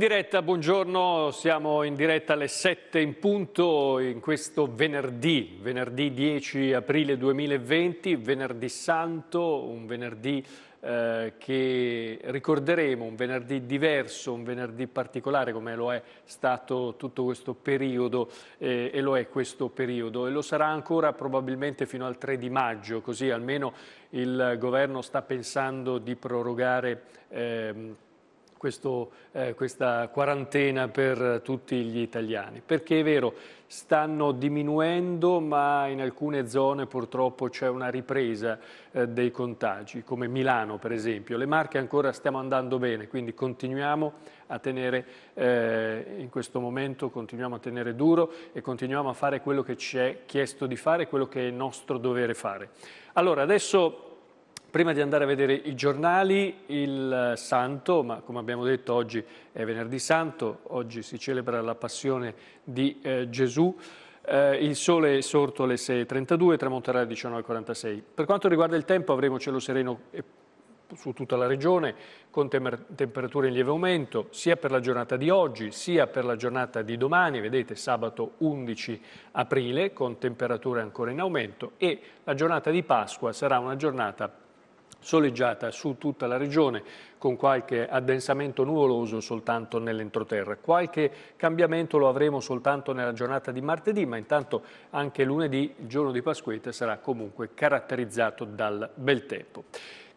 In diretta, buongiorno, siamo in diretta alle 7 in punto in questo venerdì, venerdì 10 aprile 2020, venerdì santo, un venerdì eh, che ricorderemo, un venerdì diverso, un venerdì particolare come lo è stato tutto questo periodo eh, e lo è questo periodo e lo sarà ancora probabilmente fino al 3 di maggio, così almeno il governo sta pensando di prorogare eh, questo, eh, questa quarantena per tutti gli italiani, perché è vero, stanno diminuendo ma in alcune zone purtroppo c'è una ripresa eh, dei contagi, come Milano per esempio. Le Marche ancora stiamo andando bene, quindi continuiamo a tenere eh, in questo momento, continuiamo a tenere duro e continuiamo a fare quello che ci è chiesto di fare, quello che è nostro dovere fare. Allora, adesso Prima di andare a vedere i giornali, il santo, ma come abbiamo detto oggi è venerdì santo, oggi si celebra la passione di eh, Gesù, eh, il sole è sorto alle 6.32, tramonterà alle 19.46. Per quanto riguarda il tempo avremo cielo sereno eh, su tutta la regione, con temperature in lieve aumento, sia per la giornata di oggi, sia per la giornata di domani, vedete sabato 11 aprile, con temperature ancora in aumento, e la giornata di Pasqua sarà una giornata soleggiata su tutta la regione con qualche addensamento nuvoloso soltanto nell'entroterra. Qualche cambiamento lo avremo soltanto nella giornata di martedì, ma intanto anche lunedì, il giorno di Pasquetta, sarà comunque caratterizzato dal bel tempo.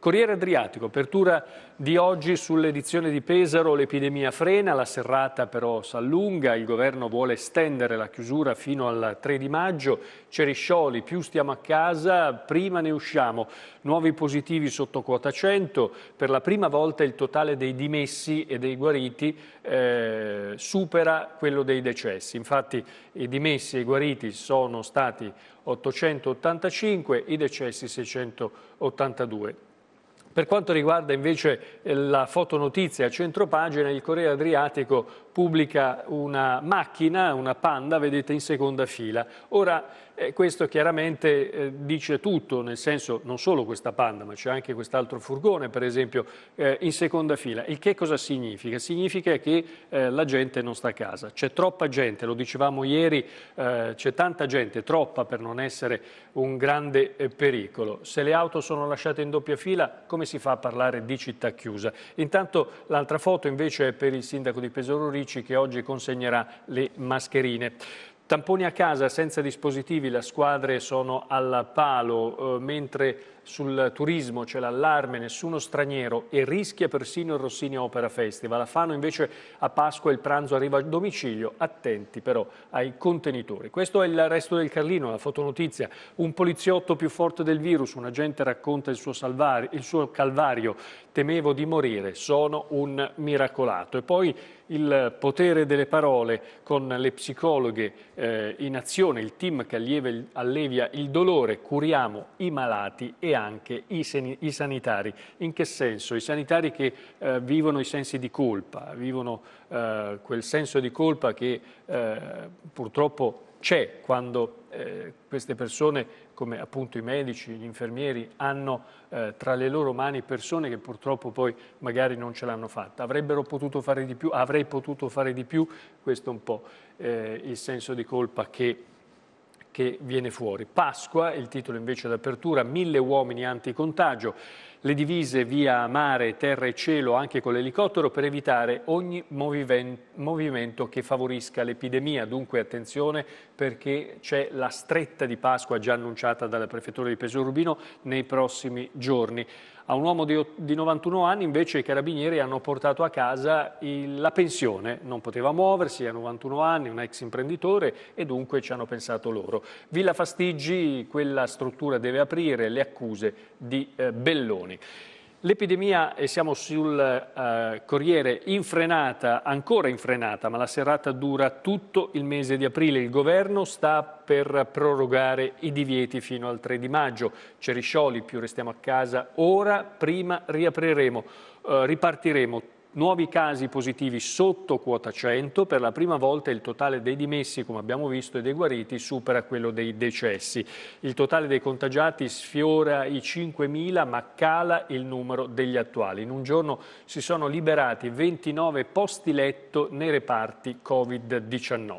Corriere Adriatico, apertura di oggi sull'edizione di Pesaro, l'epidemia frena, la serrata però s'allunga, il governo vuole estendere la chiusura fino al 3 di maggio, Ceriscioli, più stiamo a casa, prima ne usciamo, nuovi positivi sotto quota 100, per la prima volta il totale dei dimessi e dei guariti eh, supera quello dei decessi, infatti i dimessi e i guariti sono stati 885, i decessi 682. Per quanto riguarda invece eh, la fotonotizia a centro pagina, il Corriere Adriatico pubblica una macchina, una Panda, vedete in seconda fila. Ora, eh, questo chiaramente eh, dice tutto, nel senso non solo questa panda, ma c'è anche quest'altro furgone, per esempio, eh, in seconda fila. Il che cosa significa? Significa che eh, la gente non sta a casa. C'è troppa gente, lo dicevamo ieri, eh, c'è tanta gente, troppa per non essere un grande eh, pericolo. Se le auto sono lasciate in doppia fila, come si fa a parlare di città chiusa? Intanto l'altra foto invece è per il sindaco di Pesaro Ricci che oggi consegnerà le mascherine. Tamponi a casa senza dispositivi, le squadre sono al palo, eh, mentre sul turismo c'è l'allarme, nessuno straniero e rischia persino il Rossini Opera Festival. A Fano invece a Pasqua il pranzo arriva a domicilio, attenti però ai contenitori. Questo è il resto del Carlino, la fotonotizia. Un poliziotto più forte del virus, un agente racconta il suo, salvario, il suo calvario, temevo di morire, sono un miracolato. E poi il potere delle parole con le psicologhe eh, in azione, il team che allieva, allevia il dolore, curiamo i malati e anche i, i, sanitari. In che senso? I sanitari che eh, vivono i sensi di colpa, vivono eh, quel senso di colpa che eh, purtroppo c'è quando eh, queste persone, come appunto i medici, gli infermieri, hanno eh, tra le loro mani persone che purtroppo poi magari non ce l'hanno fatta. Avrebbero potuto fare di più, avrei potuto fare di più, questo è un po' eh, il senso di colpa che che viene fuori. Pasqua, il titolo invece d'apertura, mille uomini anticontagio, le divise via mare, terra e cielo anche con l'elicottero per evitare ogni movimento che favorisca l'epidemia. Dunque attenzione perché c'è la stretta di Pasqua già annunciata dalla prefettura di Pesorubino nei prossimi giorni. A un uomo di, di 91 anni invece i carabinieri hanno portato a casa il, la pensione, non poteva muoversi, ha 91 anni, un ex imprenditore e dunque ci hanno pensato loro. Villa Fastiggi, quella struttura deve aprire le accuse di eh, Belloni. L'epidemia, e siamo sul eh, Corriere, infrenata, ancora infrenata, ma la serata dura tutto il mese di aprile. Il governo sta per prorogare i divieti fino al 3 di maggio. Ceriscioli, più restiamo a casa, ora prima riapriremo, eh, ripartiremo Nuovi casi positivi sotto quota 100, per la prima volta il totale dei dimessi, come abbiamo visto, e dei guariti supera quello dei decessi. Il totale dei contagiati sfiora i 5.000 ma cala il numero degli attuali. In un giorno si sono liberati 29 posti letto nei reparti Covid-19.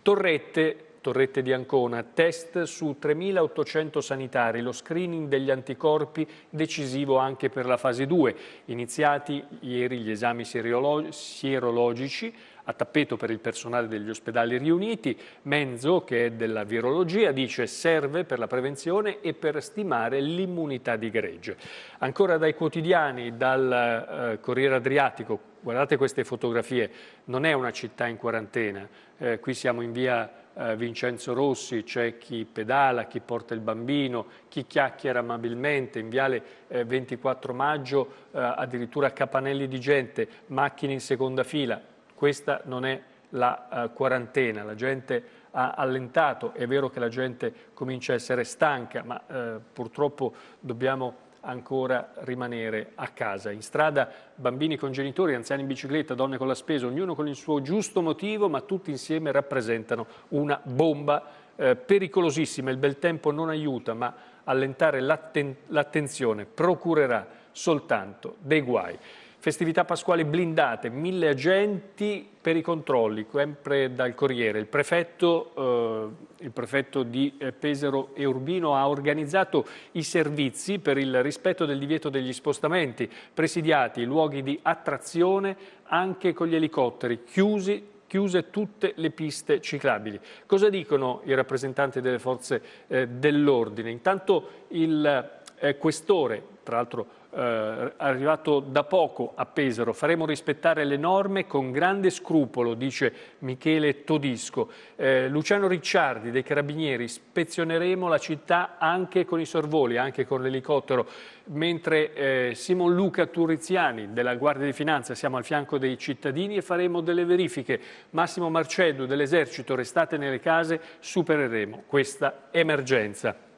Torrette Torrette di Ancona, test su 3.800 sanitari, lo screening degli anticorpi decisivo anche per la fase 2. Iniziati ieri gli esami sierologici a tappeto per il personale degli ospedali riuniti. Menzo, che è della virologia, dice serve per la prevenzione e per stimare l'immunità di gregge. Ancora dai quotidiani, dal eh, Corriere Adriatico, guardate queste fotografie, non è una città in quarantena, eh, qui siamo in via eh, Vincenzo Rossi, c'è chi pedala, chi porta il bambino, chi chiacchiera amabilmente in viale eh, 24 maggio, eh, addirittura capanelli di gente, macchine in seconda fila. Questa non è la eh, quarantena, la gente ha allentato, è vero che la gente comincia a essere stanca, ma eh, purtroppo dobbiamo ancora rimanere a casa. In strada bambini con genitori, anziani in bicicletta, donne con la spesa, ognuno con il suo giusto motivo, ma tutti insieme rappresentano una bomba eh, pericolosissima. Il bel tempo non aiuta, ma allentare l'attenzione procurerà soltanto dei guai. Festività pasquali blindate, mille agenti per i controlli, sempre dal Corriere. Il prefetto, eh, il prefetto di eh, Pesaro e Urbino ha organizzato i servizi per il rispetto del divieto degli spostamenti, presidiati i luoghi di attrazione anche con gli elicotteri, chiusi chiuse tutte le piste ciclabili. Cosa dicono i rappresentanti delle forze eh, dell'ordine? Intanto il eh, questore, tra l'altro eh, arrivato da poco a Pesaro, faremo rispettare le norme con grande scrupolo, dice Michele Todisco. Eh, Luciano Ricciardi dei Carabinieri, spezioneremo la città anche con i sorvoli, anche con l'elicottero, mentre eh, Simon Luca Turiziani della Guardia di Finanza, siamo al fianco dei cittadini e faremo delle verifiche. Massimo Marcello dell'Esercito, restate nelle case, supereremo questa emergenza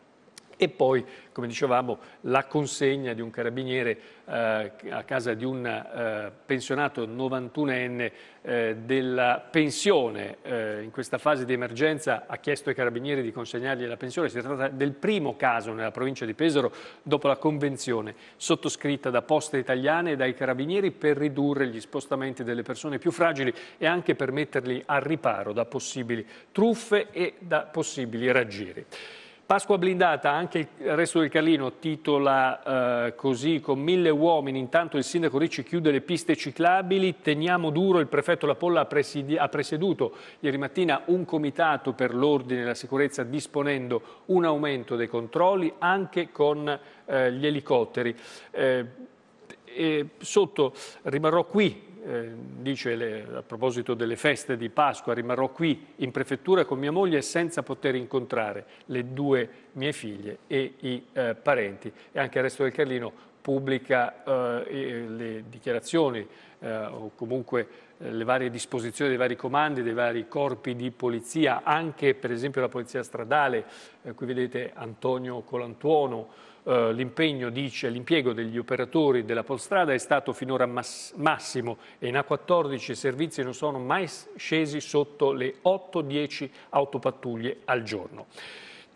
e poi, come dicevamo, la consegna di un carabiniere eh, a casa di un eh, pensionato 91enne eh, della pensione. Eh, in questa fase di emergenza ha chiesto ai carabinieri di consegnargli la pensione. Si tratta del primo caso nella provincia di Pesaro dopo la convenzione sottoscritta da Poste Italiane e dai carabinieri per ridurre gli spostamenti delle persone più fragili e anche per metterli al riparo da possibili truffe e da possibili raggiri. Pasqua blindata, anche il resto del Carlino titola eh, così con mille uomini, intanto il sindaco Ricci chiude le piste ciclabili, teniamo duro, il prefetto Lapolla ha, presidi, ha presieduto ieri mattina un comitato per l'ordine e la sicurezza disponendo un aumento dei controlli anche con eh, gli elicotteri. Eh, sotto rimarrò qui eh, dice le, a proposito delle feste di Pasqua, rimarrò qui in prefettura con mia moglie senza poter incontrare le due mie figlie e i eh, parenti. E anche il resto del Carlino pubblica eh, le dichiarazioni eh, o comunque eh, le varie disposizioni dei vari comandi, dei vari corpi di polizia, anche per esempio la polizia stradale, qui vedete Antonio Colantuono, l'impegno dice l'impiego degli operatori della polstrada è stato finora massimo e in A14 i servizi non sono mai scesi sotto le 8-10 autopattuglie al giorno.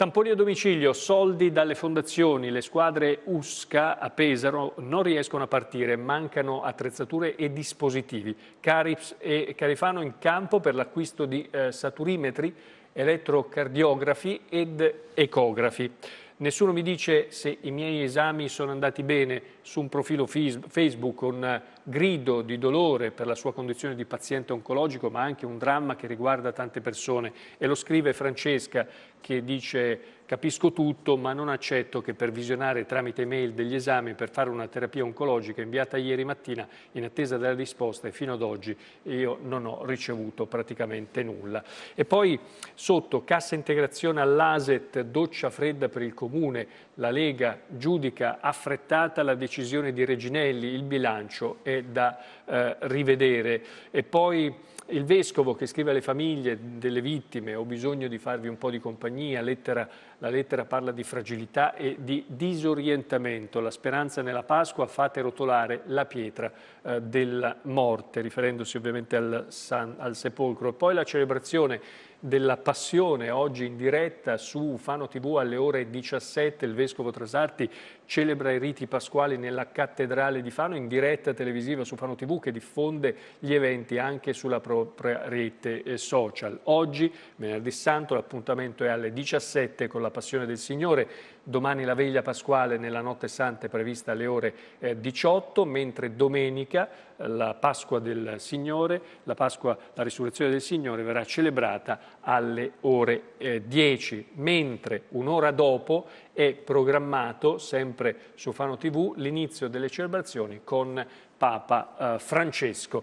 Tamponi a domicilio, soldi dalle fondazioni, le squadre USCA a Pesaro non riescono a partire, mancano attrezzature e dispositivi. Carips e Carifano in campo per l'acquisto di eh, saturimetri, elettrocardiografi ed ecografi. Nessuno mi dice se i miei esami sono andati bene, su un profilo Facebook un grido di dolore per la sua condizione di paziente oncologico, ma anche un dramma che riguarda tante persone. E lo scrive Francesca che dice capisco tutto, ma non accetto che per visionare tramite mail degli esami per fare una terapia oncologica inviata ieri mattina in attesa della risposta e fino ad oggi io non ho ricevuto praticamente nulla. E poi sotto cassa integrazione all'ASET, doccia fredda per il comune, la Lega giudica affrettata la decisione decisione di Reginelli, il bilancio è da eh, rivedere. E poi il vescovo che scrive alle famiglie delle vittime ho bisogno di farvi un po' di compagnia, lettera la lettera parla di fragilità e di disorientamento. La speranza nella Pasqua fate rotolare la pietra eh, della morte, riferendosi ovviamente al, san, al sepolcro. Poi la celebrazione della passione oggi in diretta su Fano TV alle ore 17 il Vescovo Trasarti celebra i riti pasquali nella cattedrale di Fano in diretta televisiva su Fano TV che diffonde gli eventi anche sulla propria rete eh, social. Oggi, venerdì santo, l'appuntamento è alle 17 con la la Passione del Signore, domani la veglia pasquale nella notte santa è prevista alle ore 18, eh, mentre domenica eh, la Pasqua del Signore, la Pasqua, la risurrezione del Signore verrà celebrata alle ore 10, eh, mentre un'ora dopo è programmato, sempre su Fano TV, l'inizio delle celebrazioni con Papa Francesco.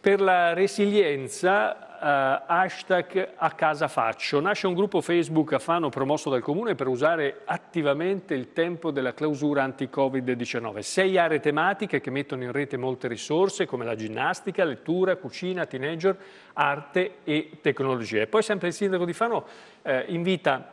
Per la resilienza eh, hashtag a casa faccio. Nasce un gruppo Facebook a Fano promosso dal Comune per usare attivamente il tempo della clausura anti-Covid-19. Sei aree tematiche che mettono in rete molte risorse come la ginnastica, lettura, cucina, teenager, arte e tecnologia. E poi sempre il sindaco di Fano eh, invita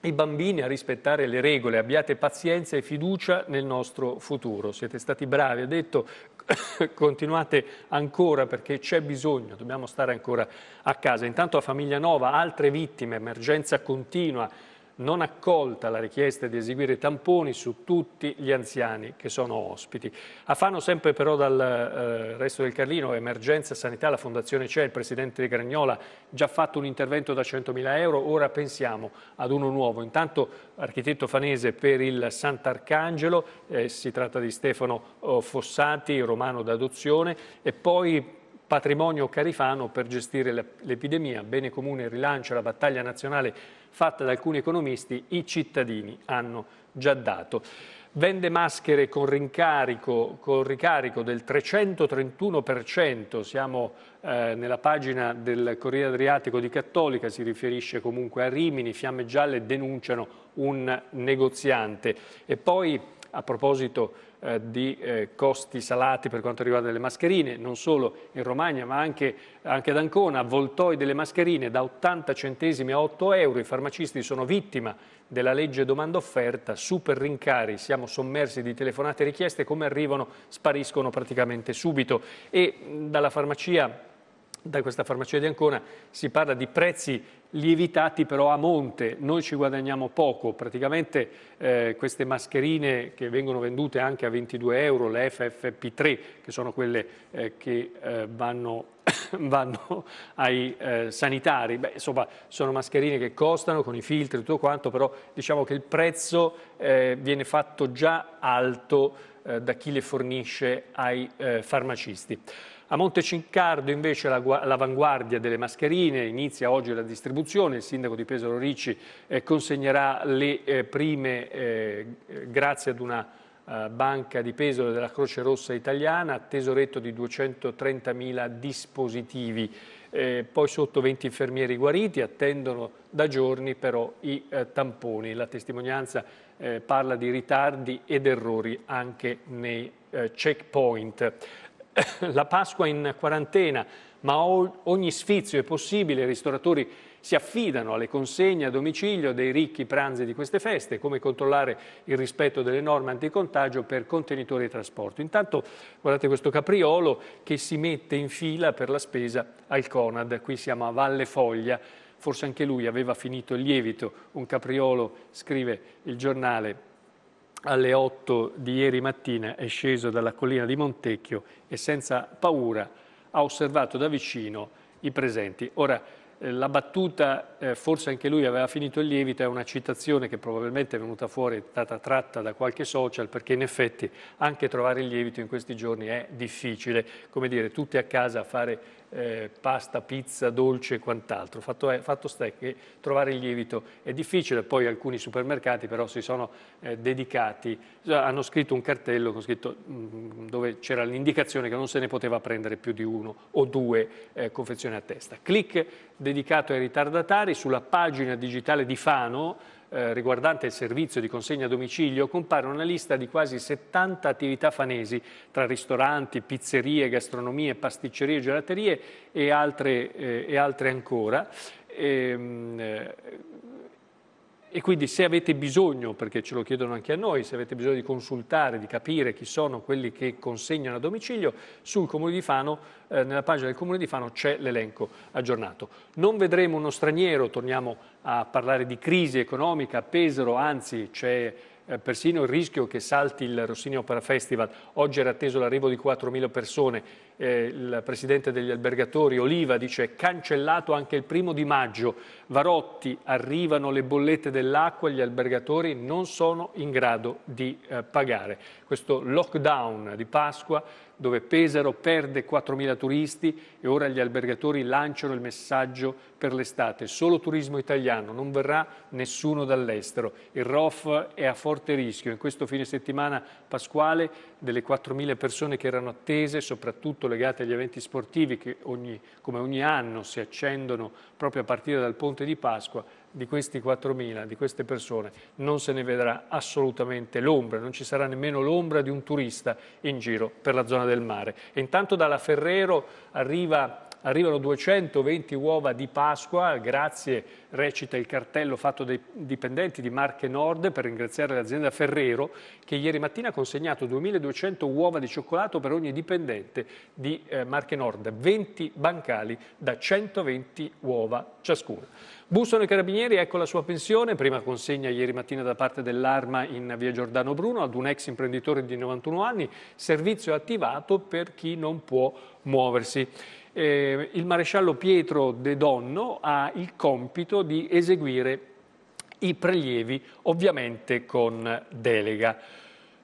i bambini a rispettare le regole, abbiate pazienza e fiducia nel nostro futuro. Siete stati bravi, ha detto, continuate ancora perché c'è bisogno, dobbiamo stare ancora a casa. Intanto a Famiglia Nova altre vittime, emergenza continua, non accolta la richiesta di eseguire tamponi su tutti gli anziani che sono ospiti. A Fano sempre però dal eh, resto del Carlino, Emergenza Sanità, la Fondazione CE, il Presidente Gragnola, già fatto un intervento da 100.000 euro, ora pensiamo ad uno nuovo. Intanto architetto fanese per il Sant'Arcangelo, eh, si tratta di Stefano eh, Fossati, romano d'adozione, e poi patrimonio carifano per gestire l'epidemia, bene comune rilancia la battaglia nazionale fatta da alcuni economisti, i cittadini hanno già dato. Vende maschere con, rincarico, con ricarico del 331%, siamo eh, nella pagina del Corriere Adriatico di Cattolica, si riferisce comunque a Rimini, Fiamme Gialle denunciano un negoziante. E poi, a proposito eh, di eh, costi salati per quanto riguarda le mascherine, non solo in Romagna ma anche, anche ad Ancona, avvoltoi delle mascherine da 80 centesimi a 8 euro, i farmacisti sono vittima della legge domanda offerta, super rincari, siamo sommersi di telefonate richieste, come arrivano spariscono praticamente subito e dalla farmacia da questa farmacia di Ancona si parla di prezzi lievitati però a monte, noi ci guadagniamo poco, praticamente eh, queste mascherine che vengono vendute anche a 22 euro, le FFP3 che sono quelle eh, che eh, vanno, vanno, ai eh, sanitari, Beh, insomma sono mascherine che costano con i filtri e tutto quanto, però diciamo che il prezzo eh, viene fatto già alto eh, da chi le fornisce ai farmacisti. A Monteciccardo invece l'avanguardia delle mascherine inizia oggi la distribuzione, il sindaco di Pesaro Ricci eh, consegnerà le eh, prime eh, grazie ad una banca di Pesaro della Croce Rossa Italiana, tesoretto di 230.000 dispositivi. Eh, poi sotto 20 infermieri guariti, attendono da giorni però i eh, tamponi. La testimonianza eh, parla di ritardi ed errori anche nei checkpoint. la Pasqua in quarantena, ma ogni sfizio è possibile, i ristoratori si affidano alle consegne a domicilio dei ricchi pranzi di queste feste, come controllare il rispetto delle norme anticontagio per contenitori e trasporto. Intanto guardate questo capriolo che si mette in fila per la spesa al Conad, qui siamo a Valle Foglia, forse anche lui aveva finito il lievito, un capriolo, scrive il giornale alle 8 di ieri mattina è sceso dalla collina di Montecchio e senza paura ha osservato da vicino i presenti. Ora, eh, la battuta, eh, forse anche lui aveva finito il lievito, è una citazione che probabilmente è venuta fuori, è stata tratta da qualche social, perché in effetti anche trovare il lievito in questi giorni è difficile. Come dire, tutti a casa a fare eh, pasta, pizza, dolce e quant'altro. Fatto, è, fatto sta che trovare il lievito è difficile, poi alcuni supermercati però si sono eh, dedicati, eh, hanno scritto un cartello con scritto, mh, mm, dove c'era l'indicazione che non se ne poteva prendere più di uno o due eh, confezioni a testa. Clic dedicato ai ritardatari sulla pagina digitale di Fano, eh, riguardante il servizio di consegna a domicilio compare una lista di quasi 70 attività fanesi tra ristoranti, pizzerie, gastronomie, pasticcerie, gelaterie e altre, eh, e altre ancora. E, ehm, eh, e quindi se avete bisogno, perché ce lo chiedono anche a noi, se avete bisogno di consultare, di capire chi sono quelli che consegnano a domicilio, sul Comune di Fano, eh, nella pagina del Comune di Fano c'è l'elenco aggiornato. Non vedremo uno straniero, torniamo a parlare di crisi economica a Pesaro, anzi c'è eh, persino il rischio che salti il Rossigno Opera Festival. Oggi era atteso l'arrivo di 4.000 persone, eh, il presidente degli albergatori Oliva dice cancellato anche il primo di maggio, Varotti arrivano le bollette dell'acqua, gli albergatori non sono in grado di eh, pagare. Questo lockdown di Pasqua dove Pesaro perde 4.000 turisti e ora gli albergatori lanciano il messaggio per l'estate, solo turismo italiano, non verrà nessuno dall'estero. Il ROF è a forte rischio, in questo fine settimana pasquale delle 4.000 persone che erano attese, soprattutto soprattutto legate agli eventi sportivi che ogni, come ogni anno si accendono proprio a partire dal ponte di Pasqua, di questi 4.000, di queste persone, non se ne vedrà assolutamente l'ombra, non ci sarà nemmeno l'ombra di un turista in giro per la zona del mare. E intanto dalla Ferrero arriva arrivano 220 uova di Pasqua, grazie, recita il cartello fatto dai dipendenti di Marche Nord per ringraziare l'azienda Ferrero che ieri mattina ha consegnato 2200 uova di cioccolato per ogni dipendente di eh, Marche Nord, 20 bancali da 120 uova ciascuna. Bussano i carabinieri, ecco la sua pensione, prima consegna ieri mattina da parte dell'Arma in via Giordano Bruno ad un ex imprenditore di 91 anni, servizio attivato per chi non può muoversi eh, il maresciallo Pietro De Donno ha il compito di eseguire i prelievi, ovviamente con delega.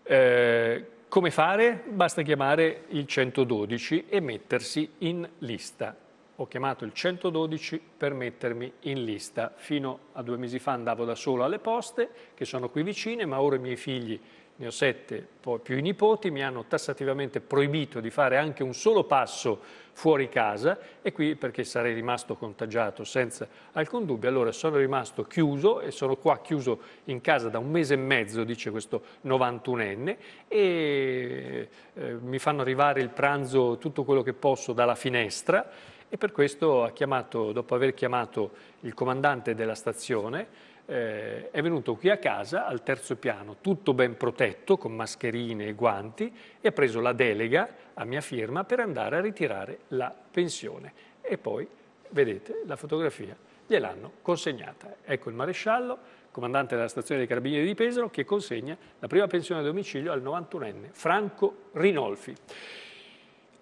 Eh, come fare? Basta chiamare il 112 e mettersi in lista. Ho chiamato il 112 per mettermi in lista. Fino a due mesi fa andavo da solo alle poste, che sono qui vicine, ma ora i miei figli ne ho sette, poi più i nipoti, mi hanno tassativamente proibito di fare anche un solo passo fuori casa e qui perché sarei rimasto contagiato senza alcun dubbio, allora sono rimasto chiuso e sono qua chiuso in casa da un mese e mezzo, dice questo 91enne, e eh, mi fanno arrivare il pranzo, tutto quello che posso dalla finestra e per questo ha chiamato, dopo aver chiamato il comandante della stazione, eh, è venuto qui a casa, al terzo piano, tutto ben protetto, con mascherine e guanti, e ha preso la delega a mia firma per andare a ritirare la pensione. E poi, vedete, la fotografia gliel'hanno consegnata. Ecco il maresciallo, comandante della stazione dei Carabinieri di Pesaro, che consegna la prima pensione a domicilio al 91enne Franco Rinolfi.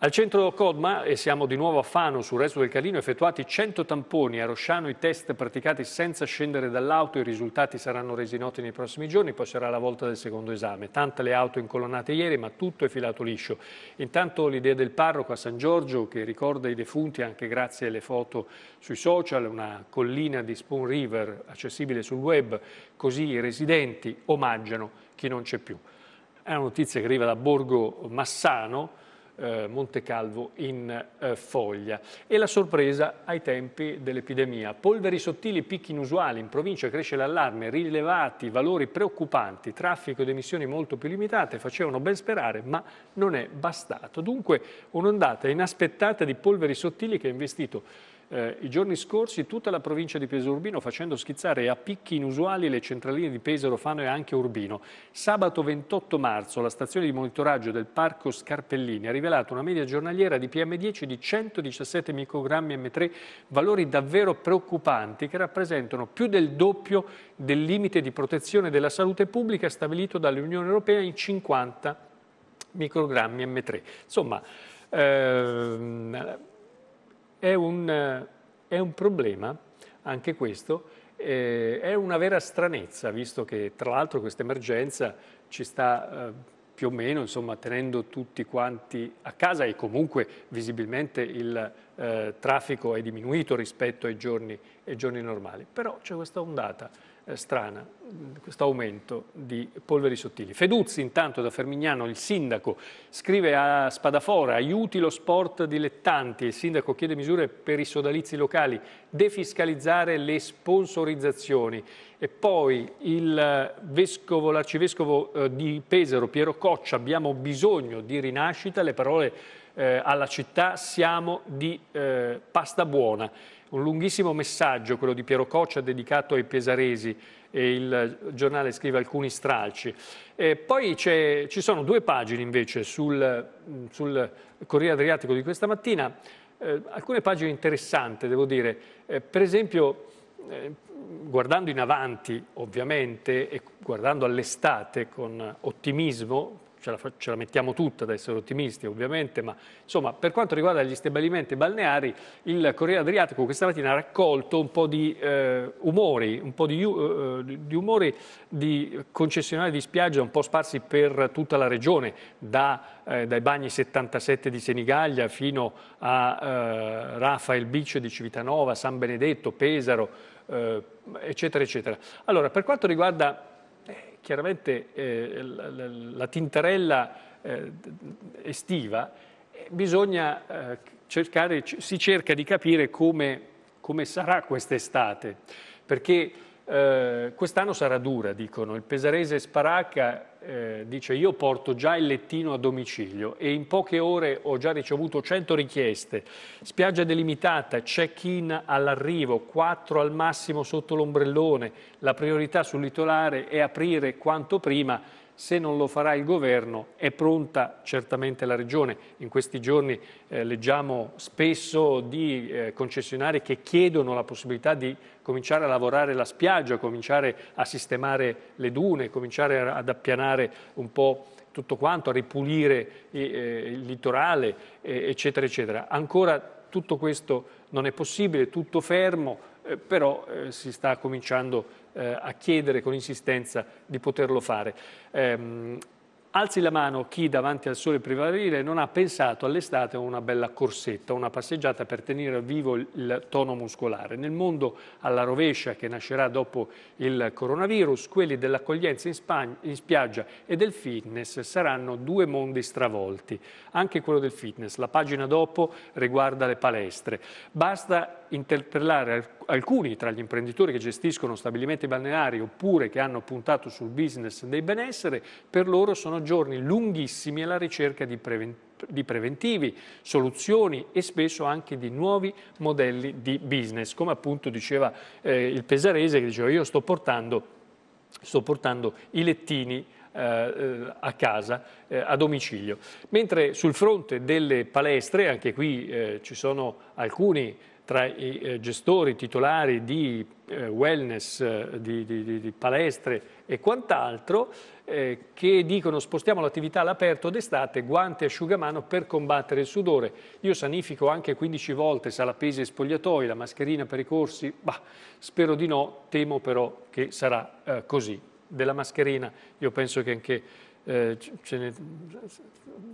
Al centro Codma, e siamo di nuovo a Fano, sul resto del Calino, effettuati 100 tamponi. A Rosciano i test praticati senza scendere dall'auto, i risultati saranno resi noti nei prossimi giorni, poi sarà la volta del secondo esame. Tante le auto incolonnate ieri, ma tutto è filato liscio. Intanto l'idea del parroco a San Giorgio, che ricorda i defunti anche grazie alle foto sui social, una collina di Spoon River accessibile sul web, così i residenti omaggiano chi non c'è più. È una notizia che arriva da Borgo Massano, eh, Montecalvo in eh, foglia. E la sorpresa ai tempi dell'epidemia. Polveri sottili, picchi inusuali, in provincia cresce l'allarme, rilevati valori preoccupanti, traffico ed emissioni molto più limitate facevano ben sperare, ma non è bastato. Dunque un'ondata inaspettata di polveri sottili che ha investito eh, I giorni scorsi tutta la provincia di Pesaro Urbino facendo schizzare a picchi inusuali le centraline di Pesaro, Fano e anche Urbino. Sabato 28 marzo la stazione di monitoraggio del parco Scarpellini ha rivelato una media giornaliera di PM10 di 117 microgrammi M3, valori davvero preoccupanti che rappresentano più del doppio del limite di protezione della salute pubblica stabilito dall'Unione Europea in 50 microgrammi M3. Insomma, ehm, è un, eh, è un problema, anche questo, eh, è una vera stranezza, visto che tra l'altro questa emergenza ci sta eh, più o meno insomma, tenendo tutti quanti a casa e comunque visibilmente il eh, traffico è diminuito rispetto ai giorni, ai giorni normali. Però c'è questa ondata eh, strana, questo aumento di polveri sottili. Feduzzi intanto da Fermignano, il sindaco, scrive a Spadafora aiuti lo sport dilettanti, il sindaco chiede misure per i sodalizi locali, defiscalizzare le sponsorizzazioni e poi eh, l'arcivescovo eh, di Pesaro, Piero Coccia, abbiamo bisogno di rinascita, le parole alla città, siamo di pasta buona. Un lunghissimo messaggio, quello di Piero Coccia, dedicato ai pesaresi, e il giornale scrive alcuni stralci. E poi ci sono due pagine invece sul, sul Corriere Adriatico di questa mattina, eh, alcune pagine interessanti, devo dire. Eh, per esempio, eh, guardando in avanti, ovviamente, e guardando all'estate con ottimismo, ce la, ce la, mettiamo tutta ad essere ottimisti ovviamente, ma insomma per quanto riguarda gli stabilimenti balneari, il Corriere Adriatico questa mattina ha raccolto un po' di eh, umori, un po' di, uh, di umori di concessionari di spiaggia un po' sparsi per tutta la regione, da, eh, dai bagni 77 di Senigallia fino a eh, Rafael Beach di Civitanova, San Benedetto, Pesaro, eh, eccetera eccetera. Allora per quanto riguarda chiaramente eh, la, la, tintarella eh, estiva, eh, bisogna eh, cercare, si cerca di capire come, come sarà quest'estate, perché eh, quest'anno sarà dura, dicono. Il Pesarese sparacca eh, dice io porto già il lettino a domicilio e in poche ore ho già ricevuto 100 richieste, spiaggia delimitata, check-in all'arrivo, 4 al massimo sotto l'ombrellone, la priorità sul litolare è aprire quanto prima, se non lo farà il governo è pronta certamente la Regione. In questi giorni eh, leggiamo spesso di eh, concessionari che chiedono la possibilità di cominciare a lavorare la spiaggia, cominciare a sistemare le dune, cominciare ad appianare un po' tutto quanto, a ripulire eh, il litorale, eccetera, eccetera. Ancora tutto questo non è possibile, tutto fermo, eh, però eh, si sta cominciando eh, a chiedere con insistenza di poterlo fare. Ehm, alzi la mano chi davanti al sole primaverile non ha pensato all'estate a una bella corsetta, una passeggiata per tenere vivo il tono muscolare. Nel mondo alla rovescia che nascerà dopo il coronavirus, quelli dell'accoglienza in, Spagna, in spiaggia e del fitness saranno due mondi stravolti. Anche quello del fitness, la pagina dopo riguarda le palestre. Basta interpellare alcuni tra gli imprenditori che gestiscono stabilimenti balneari oppure che hanno puntato sul business dei benessere, per loro sono giorni lunghissimi alla ricerca di, preven di preventivi, soluzioni e spesso anche di nuovi modelli di business, come appunto diceva eh, il Pesarese che diceva io sto portando, sto portando i lettini eh, eh, a casa, eh, a domicilio. Mentre sul fronte delle palestre, anche qui eh, ci sono alcuni tra i eh, gestori, titolari di eh, wellness, eh, di, di, di palestre e quant'altro, eh, che dicono spostiamo l'attività all'aperto d'estate, guanti e asciugamano per combattere il sudore. Io sanifico anche 15 volte sala pesi e spogliatoi, la mascherina per i corsi, bah, spero di no, temo però che sarà eh, così. Della mascherina io penso che anche eh, ce ne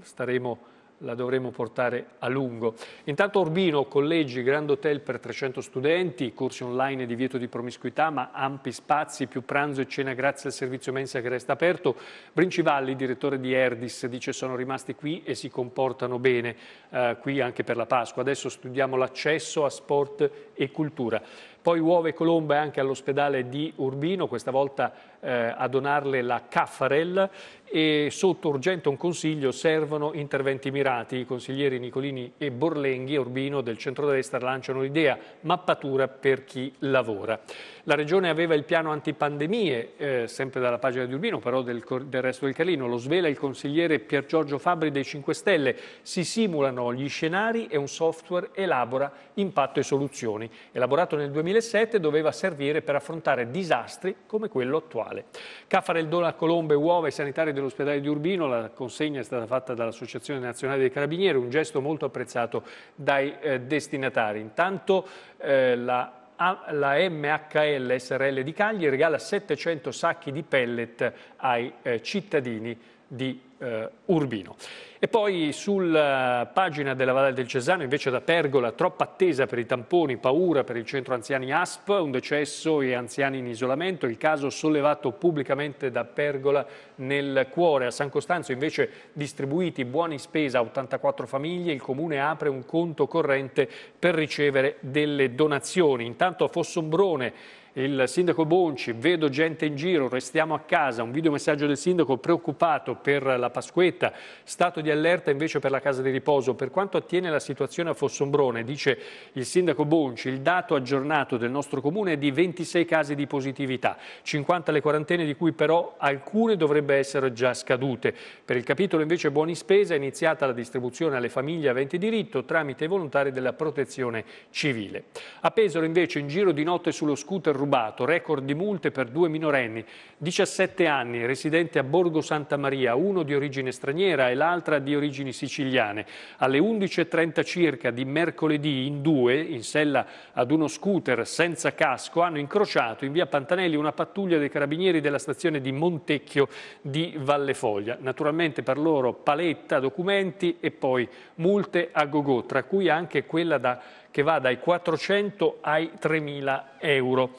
staremo la dovremo portare a lungo. Intanto Urbino, collegi, Grand Hotel per 300 studenti, corsi online e divieto di promiscuità, ma ampi spazi, più pranzo e cena grazie al servizio mensa che resta aperto. Princivalli, direttore di Erdis, dice sono rimasti qui e si comportano bene, eh, qui anche per la Pasqua. Adesso studiamo l'accesso a sport e cultura. Poi uova e colombe anche all'ospedale di Urbino, questa volta eh, a donarle la Caffarel e sotto urgente un consiglio servono interventi mirati. I consiglieri Nicolini e Borlenghi, Urbino del centrodestra, lanciano l'idea mappatura per chi lavora. La Regione aveva il piano antipandemie, eh, sempre dalla pagina di Urbino, però del, del resto del Calino. lo svela il consigliere Pier Giorgio Fabri dei 5 Stelle. Si simulano gli scenari e un software elabora impatto e soluzioni. Elaborato nel 2007 doveva servire per affrontare disastri come quello attuale. Caffare il dono a colombe, uova ai sanitari dell'ospedale di Urbino, la consegna è stata fatta dall'Associazione Nazionale dei Carabinieri, un gesto molto apprezzato dai eh, destinatari. Intanto eh, la la MHL SRL di Cagli regala 700 sacchi di pellet ai eh, cittadini di eh, Urbino. E poi sulla eh, pagina della Valle del Cesano, invece da Pergola, troppa attesa per i tamponi, paura per il centro anziani ASP, un decesso e anziani in isolamento, il caso sollevato pubblicamente da Pergola nel cuore. A San Costanzo invece distribuiti buoni spesa a 84 famiglie, il comune apre un conto corrente per ricevere delle donazioni. Intanto a Fossombrone il sindaco Bonci, vedo gente in giro, restiamo a casa, un videomessaggio del sindaco preoccupato per la Pasquetta, stato di allerta invece per la casa di riposo. Per quanto attiene la situazione a Fossombrone, dice il sindaco Bonci, il dato aggiornato del nostro comune è di 26 casi di positività, 50 le quarantene di cui però alcune dovrebbero essere già scadute. Per il capitolo invece buoni spesa è iniziata la distribuzione alle famiglie aventi diritto tramite i volontari della protezione civile. A Pesaro invece in giro di notte sullo scooter rubato, record di multe per due minorenni, 17 anni, residente a Borgo Santa Maria, uno di origine straniera e l'altra di origini siciliane. Alle 11.30 circa di mercoledì in due, in sella ad uno scooter senza casco, hanno incrociato in via Pantanelli una pattuglia dei carabinieri della stazione di Montecchio di Vallefoglia. Naturalmente per loro paletta, documenti e poi multe a gogò, tra cui anche quella da che va dai 400 ai 3.000 euro.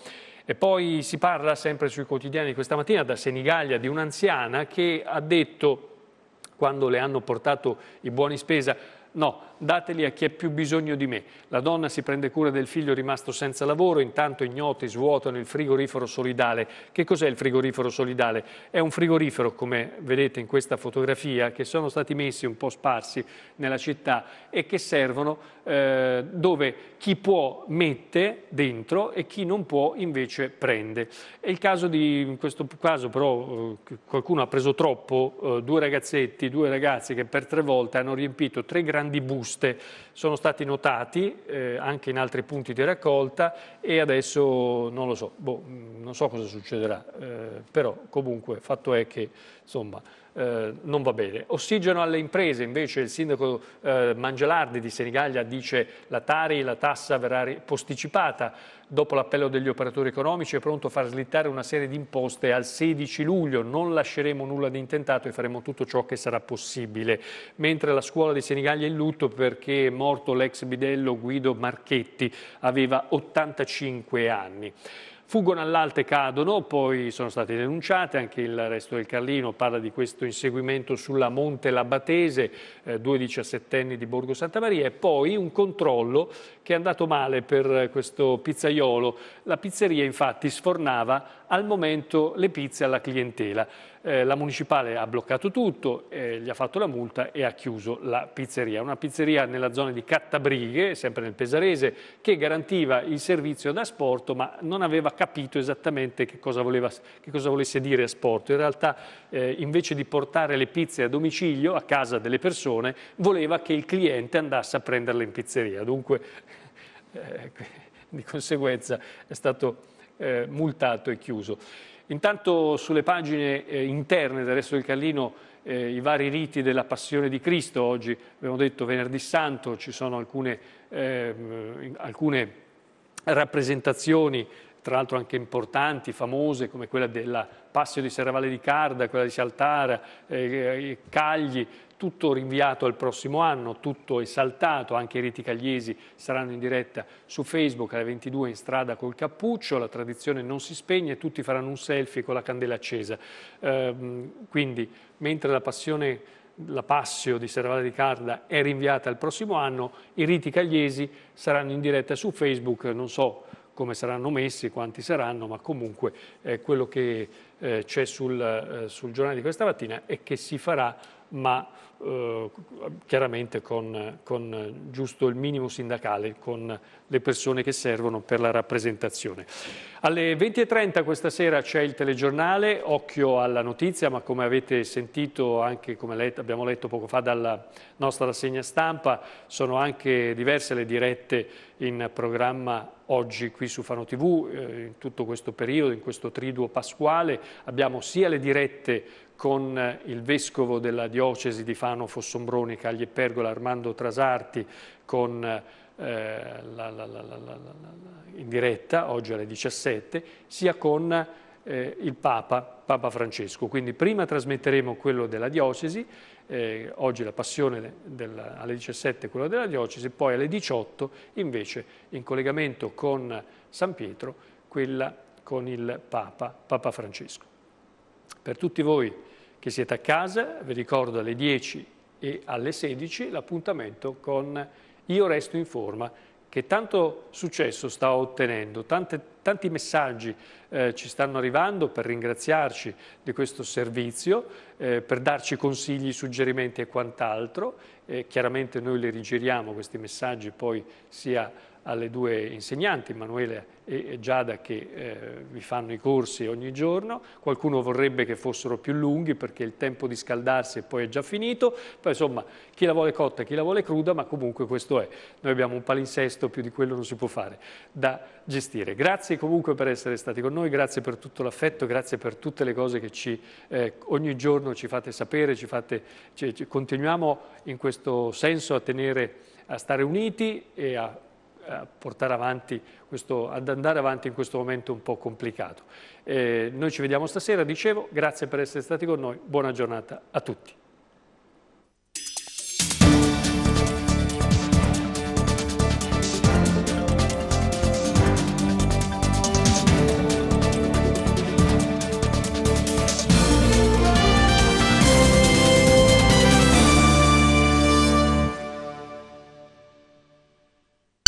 E poi si parla sempre sui quotidiani di questa mattina da Senigallia di un'anziana che ha detto quando le hanno portato i buoni spesa No, dateli a chi ha più bisogno di me. La donna si prende cura del figlio rimasto senza lavoro, intanto ignoti svuotano il frigorifero solidale. Che cos'è il frigorifero solidale? È un frigorifero, come vedete in questa fotografia, che sono stati messi un po' sparsi nella città e che servono eh, dove chi può mette dentro e chi non può invece prende. È il caso di, in questo caso però eh, qualcuno ha preso troppo, eh, due ragazzetti, due ragazzi che per tre volte hanno riempito tre grandi grandi buste. Sono stati notati eh, anche in altri punti di raccolta e adesso non lo so, boh, mm, non so cosa succederà, eh, però comunque fatto è che insomma eh, non va bene. Ossigeno alle imprese, invece il sindaco eh, Mangelardi di Senigallia dice la Tari, la tassa verrà posticipata, dopo l'appello degli operatori economici è pronto a far slittare una serie di imposte al 16 luglio, non lasceremo nulla di intentato e faremo tutto ciò che sarà possibile. Mentre la scuola di Senigallia è in lutto perché è morto l'ex bidello Guido Marchetti, aveva 85 anni fuggono all'alte e cadono, poi sono state denunciate, anche il resto del Carlino parla di questo inseguimento sulla Monte Labatese, eh, due diciassettenni di Borgo Santa Maria e poi un controllo che è andato male per questo pizzaiolo. La pizzeria infatti sfornava al momento le pizze alla clientela. Eh, la municipale ha bloccato tutto, eh, gli ha fatto la multa e ha chiuso la pizzeria. Una pizzeria nella zona di Cattabrighe, sempre nel Pesarese, che garantiva il servizio da sporto ma non aveva capito esattamente che cosa, voleva, che cosa volesse dire sporto. In realtà eh, invece di portare le pizze a domicilio, a casa delle persone, voleva che il cliente andasse a prenderle in pizzeria. Dunque eh, di conseguenza è stato eh, multato e chiuso. Intanto sulle pagine eh, interne del resto del Carlino eh, i vari riti della passione di Cristo, oggi abbiamo detto venerdì santo, ci sono alcune, ehm, alcune rappresentazioni tra l'altro anche importanti, famose, come quella della Passio di Serravalle di Carda, quella di Saltara, eh, eh, Cagli, tutto rinviato al prossimo anno, tutto è saltato, anche i riti cagliesi saranno in diretta su Facebook alle 22 in strada col cappuccio, la tradizione non si spegne, tutti faranno un selfie con la candela accesa. Ehm, quindi, mentre la passione la Passio di Serravalle di Carda è rinviata al prossimo anno, i riti cagliesi saranno in diretta su Facebook, non so come saranno messi, quanti saranno, ma comunque eh, quello che eh, c'è sul, eh, sul giornale di questa mattina è che si farà, ma eh, chiaramente con, con, giusto il minimo sindacale, con le persone che servono per la rappresentazione. Alle 20.30 questa sera c'è il telegiornale, occhio alla notizia, ma come avete sentito anche come let, abbiamo letto poco fa dalla nostra rassegna stampa, sono anche diverse le dirette in programma oggi qui su Fano TV, eh, in tutto questo periodo, in questo triduo pasquale, abbiamo sia le dirette con il vescovo della diocesi di Fano Stefano Fossombroni, Cagli e Pergola, Armando Trasarti con eh, la, la, la, in diretta oggi alle 17, sia con eh, il Papa, Papa Francesco. Quindi prima trasmetteremo quello della diocesi, eh, oggi la passione della, alle 17 quello della diocesi, poi alle 18 invece in collegamento con San Pietro quella con il Papa, Papa Francesco. Per tutti voi che siete a casa, vi ricordo alle 10 e alle 16 l'appuntamento con Io resto in forma che tanto successo sta ottenendo, tante, tanti messaggi eh, ci stanno arrivando per ringraziarci di questo servizio, eh, per darci consigli, suggerimenti e quant'altro. Eh, chiaramente noi li rigiriamo questi messaggi poi sia a alle due insegnanti, Emanuele e Giada, che eh, vi fanno i corsi ogni giorno. Qualcuno vorrebbe che fossero più lunghi perché il tempo di scaldarsi poi è già finito. Poi insomma, chi la vuole cotta e chi la vuole cruda, ma comunque questo è. Noi abbiamo un palinsesto, più di quello non si può fare, da gestire. Grazie comunque per essere stati con noi, grazie per tutto l'affetto, grazie per tutte le cose che ci, eh, ogni giorno ci fate sapere, ci fate, ci, ci, continuiamo in questo senso a tenere a stare uniti e a eh, portare avanti questo, ad andare avanti in questo momento un po' complicato. Eh, noi ci vediamo stasera, dicevo, grazie per essere stati con noi, buona giornata a tutti.